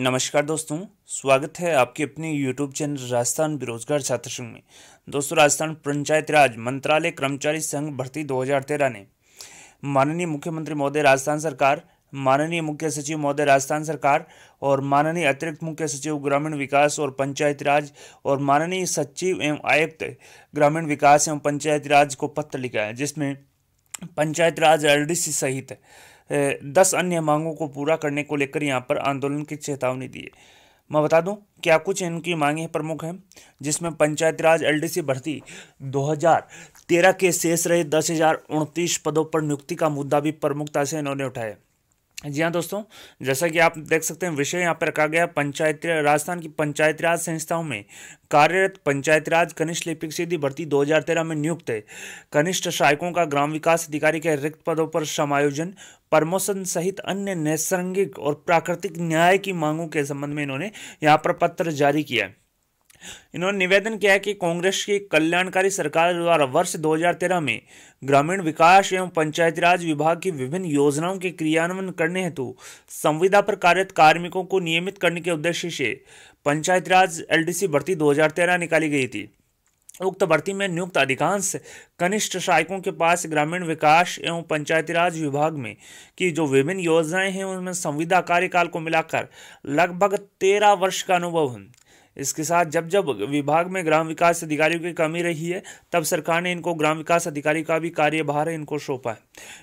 नमस्कार दोस्तों स्वागत है आपके अपने यूट्यूब चैनल राजस्थान बेरोजगार छात्र संघ में दोस्तों राजस्थान पंचायत राज मंत्रालय कर्मचारी संघ भर्ती 2013 ने माननीय मुख्यमंत्री महोदय राजस्थान सरकार माननीय मुख्य सचिव महोदय राजस्थान सरकार और माननीय अतिरिक्त मुख्य सचिव ग्रामीण विकास और पंचायत राज और माननीय सचिव एवं आयुक्त ग्रामीण विकास एवं पंचायत राज को पत्र लिखा है जिसमें पंचायत राज एल सहित दस अन्य मांगों को पूरा करने को लेकर यहाँ पर आंदोलन की चेतावनी दी है मैं बता दूं क्या कुछ इनकी मांगें प्रमुख हैं जिसमें पंचायत राज एलडीसी भर्ती 2013 के शेष रहे दस पदों पर नियुक्ति का मुद्दा भी प्रमुखता से इन्होंने उठाया जी हाँ दोस्तों जैसा कि आप देख सकते हैं विषय यहाँ पर रखा गया पंचायत राजस्थान की पंचायत राज संस्थाओं में कार्यरत पंचायत राज कनिष्ठ लिपिक सीधी भर्ती 2013 में नियुक्त है कनिष्ठ सहायकों का ग्राम विकास अधिकारी के रिक्त पदों पर समायोजन प्रमोशन सहित अन्य नैसर्गिक और प्राकृतिक न्याय की मांगों के संबंध में इन्होंने यहाँ पर पत्र जारी किया है इन्होंने निवेदन किया है कि कांग्रेस की कल्याणकारी सरकार द्वारा वर्ष 2013 में ग्रामीण विकास एवं पंचायती राज विभाग की विभिन्न योजनाओं के क्रियान्वयन करने हेतु संविदा पर कार्यरत कार्मिकों को नियमित करने के उद्देश्य से पंचायती राज एलडीसी भर्ती 2013 निकाली गई थी उक्त भर्ती में नियुक्त अधिकांश कनिष्ठ सहायकों के पास ग्रामीण विकास एवं पंचायती राज विभाग में की जो विभिन्न योजनाएं हैं उनमें संविदा कार्यकाल को मिलाकर लगभग तेरह वर्ष का अनुभव है इसके साथ जब जब विभाग में ग्राम विकास अधिकारियों की कमी रही है तब सरकार ने इनको ग्राम विकास अधिकारी का भी कार्यभार इनको सौंपा है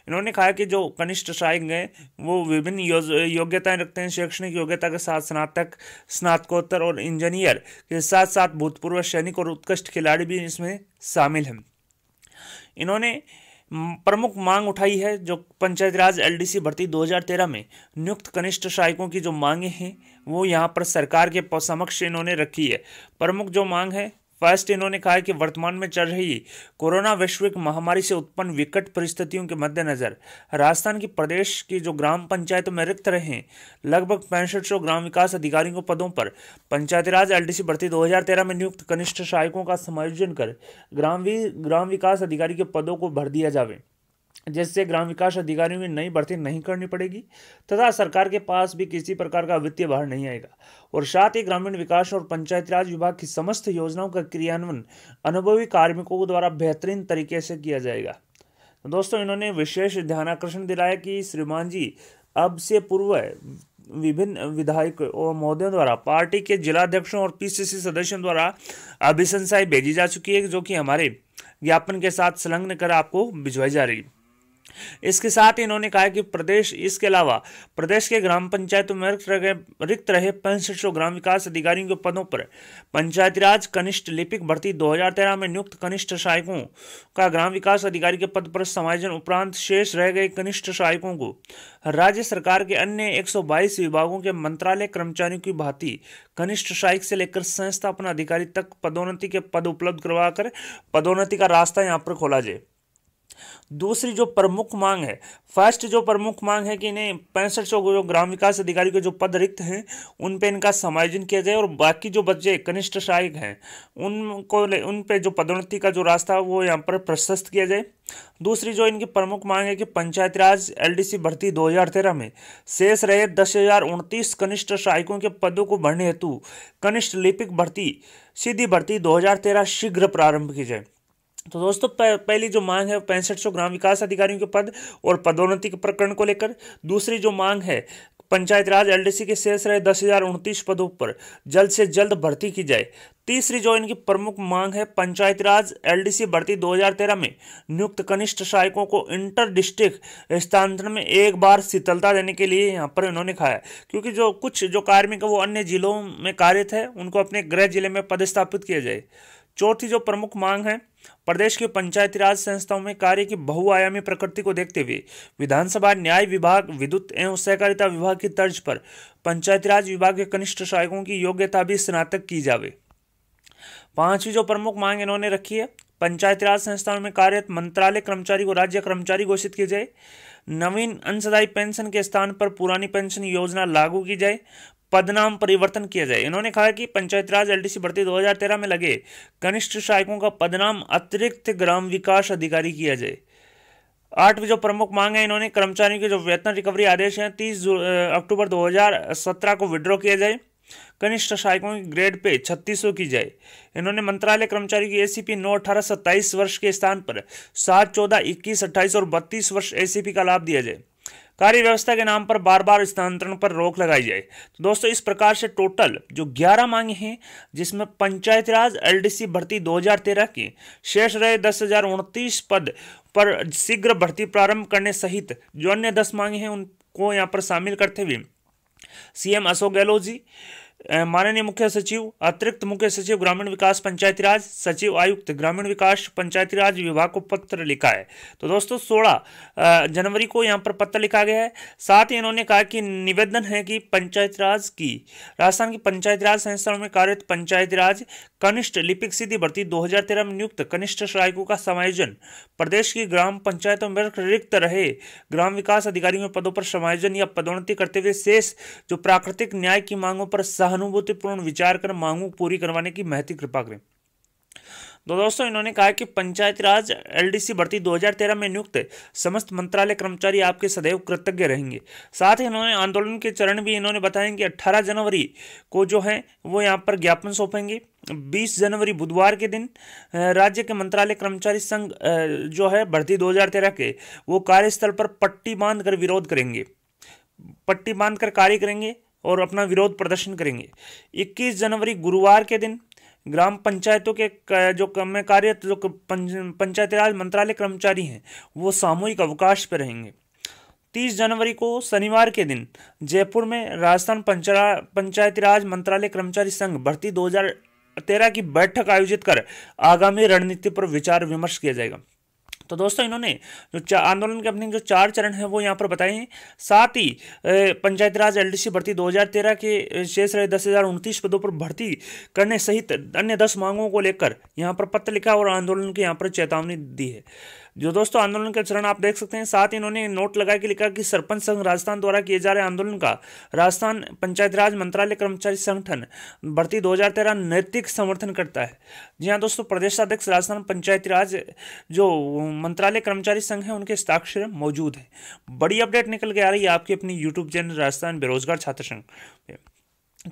इन्होंने कहा कि जो कनिष्ठ सहायक हैं वो विभिन्न योग्यताएं रखते हैं शैक्षणिक योग्यता के साथ स्नातक स्नातकोत्तर और इंजीनियर के साथ साथ भूतपूर्व सैनिक और उत्कृष्ट खिलाड़ी भी इसमें शामिल हैं इन्होंने प्रमुख मांग उठाई है जो पंचायत राज एलडीसी भर्ती 2013 में नियुक्त कनिष्ठ सहायकों की जो मांगे हैं वो यहाँ पर सरकार के समक्ष इन्होंने रखी है प्रमुख जो मांग है फर्स्ट इन्होंने कहा कि वर्तमान में चल रही कोरोना वैश्विक महामारी से उत्पन्न विकट परिस्थितियों के मद्देनज़र राजस्थान की प्रदेश की जो ग्राम पंचायतों में रिक्त रहे लगभग पैंसठ सौ ग्राम विकास अधिकारियों के पदों पर पंचायतीराज डी भर्ती 2013 में नियुक्त कनिष्ठ सहायकों का समायोजन कर ग्राम ग्राम विकास अधिकारी के पदों को भर दिया जाए जिससे ग्राम विकास अधिकारियों की नई भर्ती नहीं करनी पड़ेगी तथा सरकार के पास भी किसी प्रकार का वित्तीय भार नहीं आएगा और साथ ही ग्रामीण विकास और पंचायती राज विभाग की समस्त योजनाओं का क्रियान्वयन अनुभवी कार्मिकों द्वारा बेहतरीन तरीके से किया जाएगा तो दोस्तों इन्होंने विशेष ध्यानाकर्षण दिलाया कि श्रीमान जी अब से पूर्व विभिन्न विधायक और महोदयों द्वारा पार्टी के जिलाध्यक्षों और पीसीसी सदस्यों द्वारा अभिशंसाएं भेजी जा चुकी है जो कि हमारे ज्ञापन के साथ संलग्न कर आपको भिजवाई जा रही है इसके साथ ही इन्होंने कहा कि प्रदेश इसके अलावा प्रदेश के ग्राम पंचायतों में रिक्त रहे पैंसठ सौ ग्राम विकास अधिकारियों के पदों पर पंचायती राज कनिष्ठ लिपिक भर्ती 2013 में नियुक्त कनिष्ठ सहायकों का ग्राम विकास अधिकारी के पद पर समायोजन उपरांत शेष रह गए कनिष्ठ सहायकों को राज्य सरकार के अन्य एक विभागों के मंत्रालय कर्मचारियों की भांति कनिष्ठ सहायक से लेकर संस्थापन अधिकारी तक पदोन्नति के पद उपलब्ध करवाकर पदोन्नति का रास्ता यहाँ पर खोला जाए दूसरी जो प्रमुख मांग है फर्स्ट जो प्रमुख मांग है कि इन्हें पैंसठ सौ जो ग्राम विकास अधिकारी के जो पद रिक्त हैं उन पे इनका समायोजन किया जाए और बाकी जो बच्चे कनिष्ठ सहायक हैं उनको उन पे जो पदोन्नति का जो रास्ता वो यहाँ पर प्रशस्त किया जाए दूसरी जो इनकी प्रमुख मांग है कि पंचायत राज एल भर्ती दो में शेष रहे दस हजार उनतीस कनिष्ठ सहायकों के पदों को भरने हेतु कनिष्ठ लिपिक भर्ती सीधी भर्ती 2013 शीघ्र प्रारंभ की जाए तो दोस्तों पहली जो मांग है पैंसठ सौ ग्राम विकास अधिकारियों के पद और पदोन्नति के प्रकरण को लेकर दूसरी जो मांग है पंचायत राज एलडीसी के शेष रहे दस हजार उनतीस पदों पर जल्द से जल्द भर्ती की जाए तीसरी जो इनकी प्रमुख मांग है पंचायत राज एलडीसी भर्ती 2013 में नियुक्त कनिष्ठ सहायकों को इंटर डिस्ट्रिक्ट स्थानांतरण में एक बार शीतलता देने के लिए यहाँ पर इन्होंने कहा है क्योंकि जो कुछ जो कार्मिक है वो अन्य जिलों में कार्यरत है उनको अपने गृह जिले में पदस्थापित किया जाए चौथी जो प्रमुख मांग है प्रदेश के पंचायती राज संस्थाओं में कार्य की बहुआयामी प्रकृति को देखते हुए विधानसभा न्याय विभाग विद्युत एवं सहकारिता विभाग की तर्ज पर पंचायती राज विभाग के कनिष्ठ सहायकों की योग्यता भी स्नातक की जावे पांचवी जो प्रमुख मांग इन्होंने रखी है पंचायती राज संस्थाओं में कार्यरत मंत्रालय कर्मचारी को राज्य कर्मचारी घोषित की जाए नवीन अंशदायी पेंशन के स्थान पर पुरानी पेंशन योजना लागू की जाए पदनाम परिवर्तन किया जाए इन्होंने कहा कि पंचायत राज एलडीसी भर्ती 2013 में लगे कनिष्ठ सहायकों का पदनाम अतिरिक्त ग्राम विकास अधिकारी किया जाए आठवीं जो प्रमुख मांग है इन्होंने कर्मचारियों के जो वेतन रिकवरी आदेश हैं 30 अक्टूबर 2017 को विड्रॉ किया जाए कनिष्ठ सहायकों की ग्रेड पे छत्तीस की जाए इन्होंने मंत्रालय कर्मचारी की एसीपी नौ अठारह सत्ताईस वर्ष के स्थान पर सात चौदह इक्कीस अट्ठाईस और बत्तीस वर्ष एसीपी का लाभ दिया जाए कार्य व्यवस्था के नाम पर बार बार स्थानांतरण पर रोक लगाई जाए तो दोस्तों इस प्रकार से टोटल जो 11 मांगे हैं जिसमें पंचायत राज एलडीसी भर्ती 2013 की शेष रहे दस पद पर शीघ्र भर्ती प्रारंभ करने सहित जो अन्य दस मांगे हैं उनको यहाँ पर शामिल करते हुए सीएम अशोक गहलोत जी माननीय मुख्य सचिव अतिरिक्त मुख्य सचिव ग्रामीण विकास पंचायती राज सचिव आयुक्त ग्रामीण विकास पंचायती राज विभाग को पत्र लिखा है तो दोस्तों सोलह जनवरी को यहाँ पर पत्र लिखा गया है साथ ही इन्होंने कहा कि निवेदन है कि पंचायती राज की राजस्थान की पंचायती राज संस्थाओं में कार्यरत पंचायती राज कनिष्ठ लिपिक सीधी भर्ती दो में नियुक्त कनिष्ठ सहायकों का समायोजन प्रदेश की ग्राम पंचायतों में रिक्त रहे ग्राम विकास अधिकारियों पदों पर समायोजन या पदोन्नति करते हुए शेष जो प्राकृतिक न्याय की मांगों पर सह सहानुभूतिपूर्ण विचार कर मांगों पूरी करवाने की महती कृपा करें तो दोस्तों इन्होंने कहा कि पंचायती राज एलडीसी भर्ती 2013 में नियुक्त समस्त मंत्रालय कर्मचारी आपके सदैव कृतज्ञ रहेंगे साथ ही इन्होंने आंदोलन के चरण भी इन्होंने बताया कि 18 जनवरी को जो है वो यहाँ पर ज्ञापन सौंपेंगे 20 जनवरी बुधवार के दिन राज्य के मंत्रालय कर्मचारी संघ जो है भर्ती दो के वो कार्यस्थल पर पट्टी बांध कर विरोध करेंगे पट्टी बांध कर कार्य करेंगे और अपना विरोध प्रदर्शन करेंगे 21 जनवरी गुरुवार के दिन ग्राम पंचायतों के जो में कार्यरत जो पंचायती राज मंत्रालय कर्मचारी हैं वो सामूहिक अवकाश पर रहेंगे 30 जनवरी को शनिवार के दिन जयपुर में राजस्थान पंचायत राज मंत्रालय कर्मचारी संघ भर्ती 2013 की बैठक आयोजित कर आगामी रणनीति पर विचार विमर्श किया जाएगा तो दोस्तों इन्होंने जो आंदोलन के अपने जो चार चरण है वो यहाँ पर बताए हैं साथ ही पंचायत राज एलडीसी भर्ती 2013 के शेष रहे दस हजार पदों पर भर्ती करने सहित अन्य दस मांगों को लेकर यहाँ पर पत्र लिखा और आंदोलन की यहाँ पर चेतावनी दी है जो दोस्तों आंदोलन का चरण आप देख सकते हैं साथ ही इन्होंने नोट लगा के लिखा कि सरपंच संघ राजस्थान द्वारा किए जा रहे आंदोलन का राजस्थान पंचायत राज मंत्रालय कर्मचारी संगठन भर्ती दो नैतिक समर्थन करता है जी हाँ दोस्तों प्रदेश अध्यक्ष राजस्थान पंचायती राज जो मंत्रालय कर्मचारी संघ है उनके हस्ताक्षर मौजूद है बड़ी अपडेट निकल के आ रही है आपकी अपनी यूट्यूब चैनल राजस्थान बेरोजगार छात्र संघ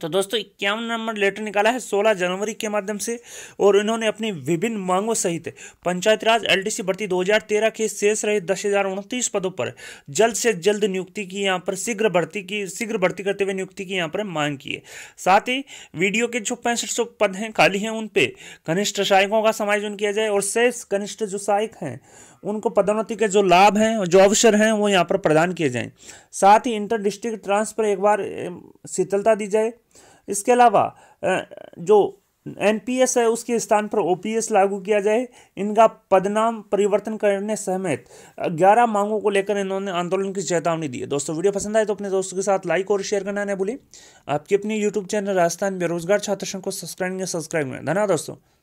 तो दोस्तों इक्यावन नंबर लेटर निकाला है 16 जनवरी के माध्यम से और इन्होंने अपनी विभिन्न मांगों सहित पंचायत राज एलडीसी भर्ती 2013 के शेष रहे दस पदों पर जल्द से जल्द नियुक्ति की यहाँ पर शीघ्र भर्ती की शीघ्र भर्ती करते हुए नियुक्ति की यहाँ पर मांग की है साथ ही वीडियो के जो पैंसठ पद हैं खाली हैं उन पर कनिष्ठ सहायकों का समायोजन किया जाए और शेष कनिष्ठ जो सहायक हैं उनको पदोन्नति के जो लाभ हैं जो अवसर हैं वो यहाँ पर प्रदान किए जाएं साथ ही इंटर डिस्ट्रिक्ट ट्रांसफर एक बार शीतलता दी जाए इसके अलावा जो एन है उसके स्थान पर ओ लागू किया जाए इनका पदनाम परिवर्तन करने समेत 11 मांगों को लेकर इन्होंने आंदोलन की चेतावनी दी है दोस्तों वीडियो पसंद आए तो अपने दोस्तों के साथ लाइक और शेयर करना न भूलें आपके अपने यूट्यूब चैनल राजस्थान बेरोजगार छात्र संघ को सब्सक्राइब सब्सक्राइब करें धन्यवाद दोस्तों